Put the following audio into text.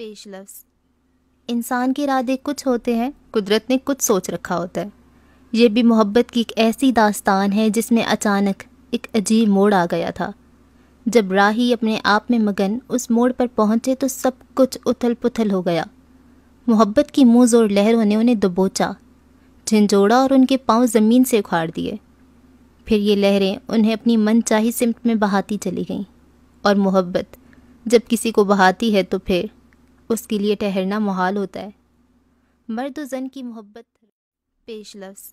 पेश लफ्स इंसान के इरादे कुछ होते हैं कुदरत ने कुछ सोच रखा होता है ये भी मोहब्बत की एक ऐसी दास्तान है जिसमें अचानक एक अजीब मोड़ आ गया था जब राही अपने आप में मगन उस मोड़ पर पहुंचे तो सब कुछ उथल पुथल हो गया मोहब्बत की मुँह जोर लहरों ने उन्हें दबोचा झंझोड़ा और उनके पाँव ज़मीन से उखाड़ दिए फिर ये लहरें उन्हें अपनी मनचाही सिमट में बहाती चली गईं और मोहब्बत जब किसी को बहाती है तो फिर उसके लिए ठहरना मुहाल होता है मर्द जन की मोहब्बत पेश लफ्ज़